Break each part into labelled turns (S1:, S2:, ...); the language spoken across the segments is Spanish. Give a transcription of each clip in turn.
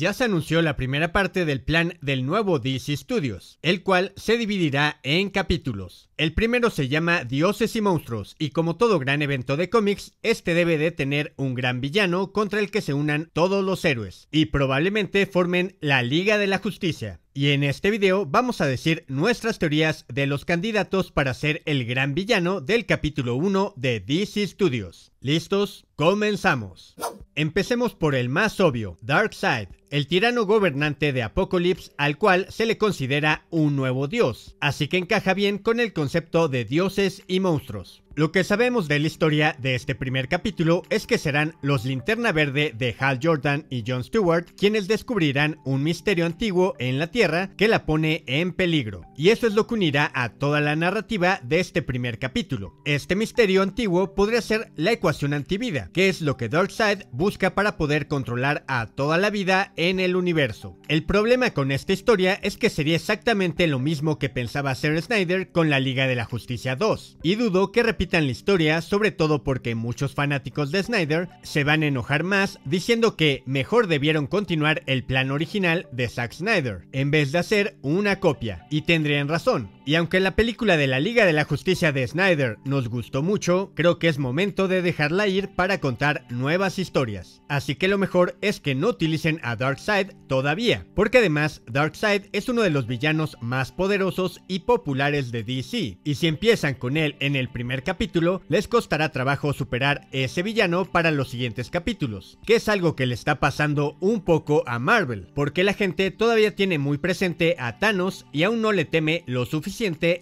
S1: ya se anunció la primera parte del plan del nuevo DC Studios, el cual se dividirá en capítulos. El primero se llama Dioses y Monstruos, y como todo gran evento de cómics, este debe de tener un gran villano contra el que se unan todos los héroes, y probablemente formen la Liga de la Justicia. Y en este video vamos a decir nuestras teorías de los candidatos para ser el gran villano del capítulo 1 de DC Studios. ¿Listos? Comenzamos. Empecemos por el más obvio, Darkseid, el tirano gobernante de Apocalypse al cual se le considera un nuevo dios, así que encaja bien con el concepto de dioses y monstruos. Lo que sabemos de la historia de este primer capítulo es que serán los Linterna Verde de Hal Jordan y Jon Stewart quienes descubrirán un misterio antiguo en la Tierra que la pone en peligro. Y eso es lo que unirá a toda la narrativa de este primer capítulo. Este misterio antiguo podría ser la ecuación una antivida, que es lo que Darkseid busca para poder controlar a toda la vida en el universo. El problema con esta historia es que sería exactamente lo mismo que pensaba hacer Snyder con la Liga de la Justicia 2, y dudo que repitan la historia, sobre todo porque muchos fanáticos de Snyder se van a enojar más diciendo que mejor debieron continuar el plan original de Zack Snyder, en vez de hacer una copia, y tendrían razón, y aunque la película de la Liga de la Justicia de Snyder nos gustó mucho, creo que es momento de dejarla ir para contar nuevas historias. Así que lo mejor es que no utilicen a Darkseid todavía, porque además Darkseid es uno de los villanos más poderosos y populares de DC, y si empiezan con él en el primer capítulo, les costará trabajo superar ese villano para los siguientes capítulos, que es algo que le está pasando un poco a Marvel, porque la gente todavía tiene muy presente a Thanos y aún no le teme lo suficiente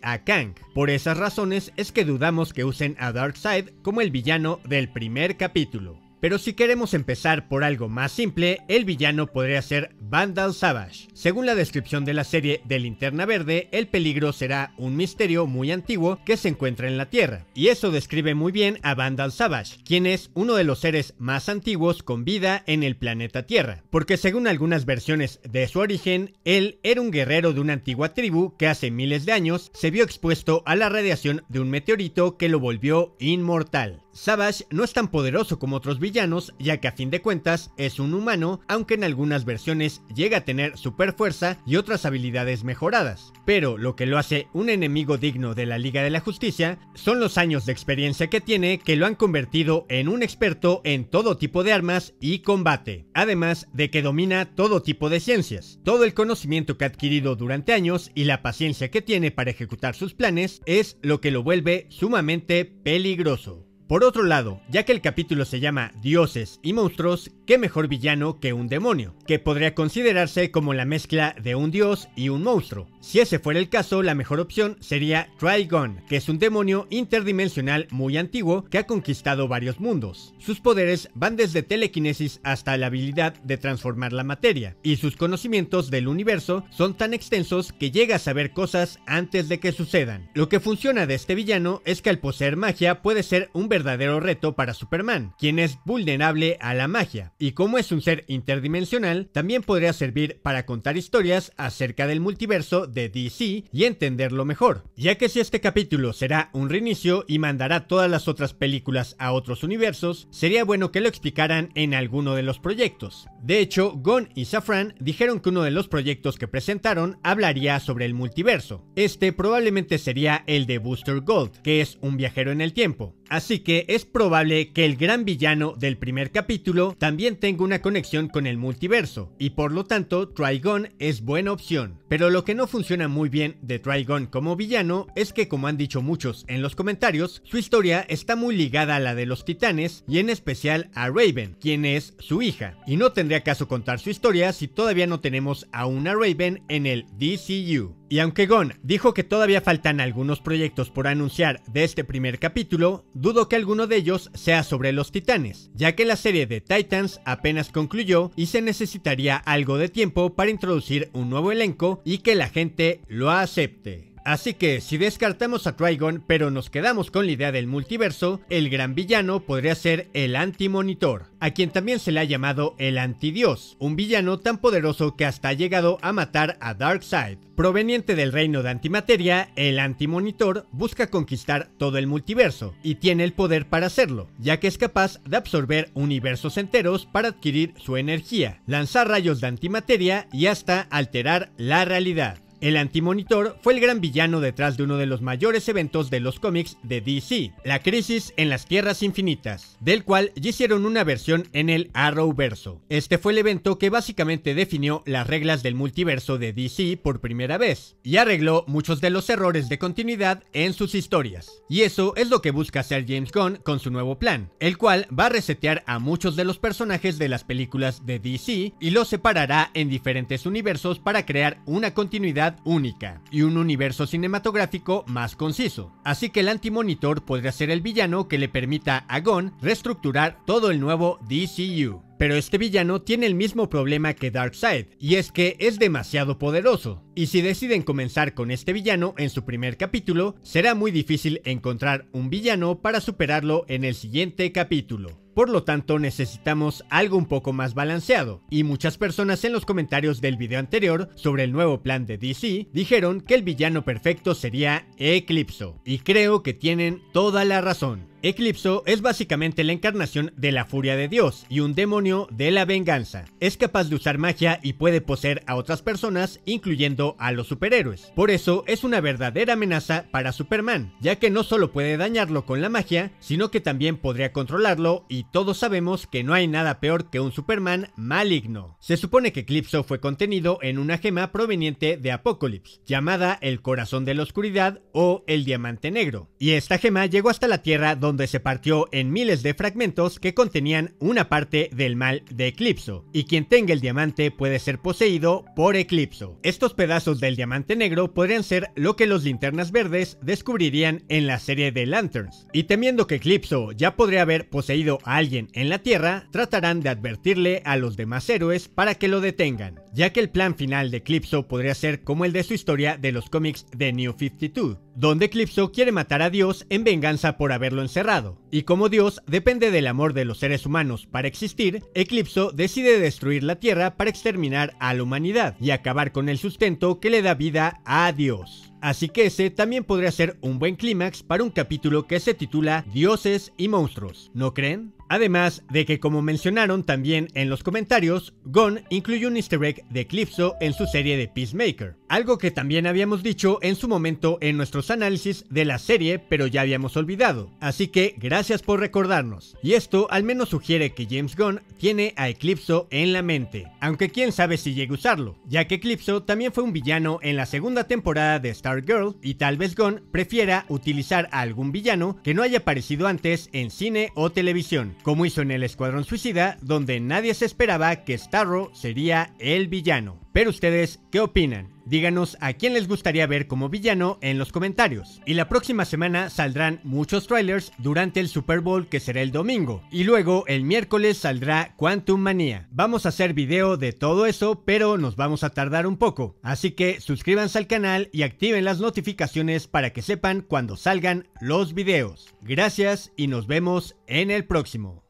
S1: a Kang. Por esas razones es que dudamos que usen a Darkseid como el villano del primer capítulo. Pero si queremos empezar por algo más simple, el villano podría ser Vandal Savage. Según la descripción de la serie de Linterna Verde, el peligro será un misterio muy antiguo que se encuentra en la Tierra. Y eso describe muy bien a Vandal Savage, quien es uno de los seres más antiguos con vida en el planeta Tierra. Porque según algunas versiones de su origen, él era un guerrero de una antigua tribu que hace miles de años se vio expuesto a la radiación de un meteorito que lo volvió inmortal. Savage no es tan poderoso como otros villanos, ya que a fin de cuentas es un humano, aunque en algunas versiones llega a tener super fuerza y otras habilidades mejoradas. Pero lo que lo hace un enemigo digno de la Liga de la Justicia son los años de experiencia que tiene que lo han convertido en un experto en todo tipo de armas y combate, además de que domina todo tipo de ciencias. Todo el conocimiento que ha adquirido durante años y la paciencia que tiene para ejecutar sus planes es lo que lo vuelve sumamente peligroso. Por otro lado, ya que el capítulo se llama Dioses y Monstruos, qué mejor villano que un demonio, que podría considerarse como la mezcla de un dios y un monstruo. Si ese fuera el caso, la mejor opción sería Trigon, que es un demonio interdimensional muy antiguo que ha conquistado varios mundos. Sus poderes van desde telequinesis hasta la habilidad de transformar la materia, y sus conocimientos del universo son tan extensos que llega a saber cosas antes de que sucedan. Lo que funciona de este villano es que al poseer magia puede ser un verdadero reto para Superman, quien es vulnerable a la magia, y como es un ser interdimensional, también podría servir para contar historias acerca del multiverso de DC y entenderlo mejor, ya que si este capítulo será un reinicio y mandará todas las otras películas a otros universos, sería bueno que lo explicaran en alguno de los proyectos. De hecho, Gon y Safran dijeron que uno de los proyectos que presentaron hablaría sobre el multiverso. Este probablemente sería el de Booster Gold, que es un viajero en el tiempo. Así que es probable que el gran villano del primer capítulo también tenga una conexión con el multiverso, y por lo tanto Trigon es buena opción. Pero lo que no funciona muy bien de Trigon como villano es que, como han dicho muchos en los comentarios, su historia está muy ligada a la de los titanes y en especial a Raven, quien es su hija, y no tendría caso contar su historia si todavía no tenemos a una Raven en el DCU. Y aunque Gon dijo que todavía faltan algunos proyectos por anunciar de este primer capítulo, dudo que alguno de ellos sea sobre los titanes, ya que la serie de Titans apenas concluyó y se necesitaría algo de tiempo para introducir un nuevo elenco y que la gente lo acepte. Así que si descartamos a Trigon pero nos quedamos con la idea del multiverso, el gran villano podría ser el Antimonitor, a quien también se le ha llamado el Antidios, un villano tan poderoso que hasta ha llegado a matar a Darkseid. Proveniente del reino de antimateria, el Antimonitor busca conquistar todo el multiverso y tiene el poder para hacerlo, ya que es capaz de absorber universos enteros para adquirir su energía, lanzar rayos de antimateria y hasta alterar la realidad. El Antimonitor fue el gran villano detrás de uno de los mayores eventos de los cómics de DC, la crisis en las Tierras Infinitas, del cual ya hicieron una versión en el Arrowverso. Este fue el evento que básicamente definió las reglas del multiverso de DC por primera vez y arregló muchos de los errores de continuidad en sus historias. Y eso es lo que busca hacer James Gunn con su nuevo plan, el cual va a resetear a muchos de los personajes de las películas de DC y los separará en diferentes universos para crear una continuidad única y un universo cinematográfico más conciso, así que el Antimonitor podría ser el villano que le permita a Gon reestructurar todo el nuevo DCU. Pero este villano tiene el mismo problema que Darkseid, y es que es demasiado poderoso. Y si deciden comenzar con este villano en su primer capítulo, será muy difícil encontrar un villano para superarlo en el siguiente capítulo. Por lo tanto, necesitamos algo un poco más balanceado. Y muchas personas en los comentarios del video anterior sobre el nuevo plan de DC dijeron que el villano perfecto sería Eclipso. Y creo que tienen toda la razón. Eclipso es básicamente la encarnación de la furia de Dios y un demonio de la venganza. Es capaz de usar magia y puede poseer a otras personas, incluyendo a los superhéroes. Por eso es una verdadera amenaza para Superman, ya que no solo puede dañarlo con la magia, sino que también podría controlarlo y todos sabemos que no hay nada peor que un Superman maligno. Se supone que Eclipso fue contenido en una gema proveniente de Apocalipsis llamada el Corazón de la Oscuridad o el Diamante Negro, y esta gema llegó hasta la Tierra donde se partió en miles de fragmentos que contenían una parte del mal de Eclipso, y quien tenga el diamante puede ser poseído por Eclipso. Estos pedazos del diamante negro podrían ser lo que los linternas verdes descubrirían en la serie de Lanterns, y temiendo que Eclipso ya podría haber poseído a alguien en la Tierra, tratarán de advertirle a los demás héroes para que lo detengan, ya que el plan final de Eclipso podría ser como el de su historia de los cómics de New 52, donde Eclipso quiere matar a Dios en venganza por haberlo encerrado, y como Dios depende del amor de los seres humanos para existir, Eclipso decide destruir la Tierra para exterminar a la humanidad y acabar con el sustento que le da vida a Dios. Así que ese también podría ser un buen clímax para un capítulo que se titula Dioses y Monstruos, ¿no creen? Además de que como mencionaron también en los comentarios, Gon incluyó un easter egg de Eclipso en su serie de Peacemaker, algo que también habíamos dicho en su momento en nuestros análisis de la serie pero ya habíamos olvidado, así que gracias por recordarnos, y esto al menos sugiere que James Gunn tiene a Eclipso en la mente, aunque quién sabe si llegue a usarlo, ya que Eclipso también fue un villano en la segunda temporada de Girl y tal vez Gon prefiera utilizar a algún villano que no haya aparecido antes en cine o televisión como hizo en el Escuadrón Suicida, donde nadie se esperaba que Starro sería el villano. Pero ustedes, ¿qué opinan? Díganos a quién les gustaría ver como villano en los comentarios. Y la próxima semana saldrán muchos trailers durante el Super Bowl que será el domingo. Y luego el miércoles saldrá Quantum Manía. Vamos a hacer video de todo eso, pero nos vamos a tardar un poco. Así que suscríbanse al canal y activen las notificaciones para que sepan cuando salgan los videos. Gracias y nos vemos en el próximo.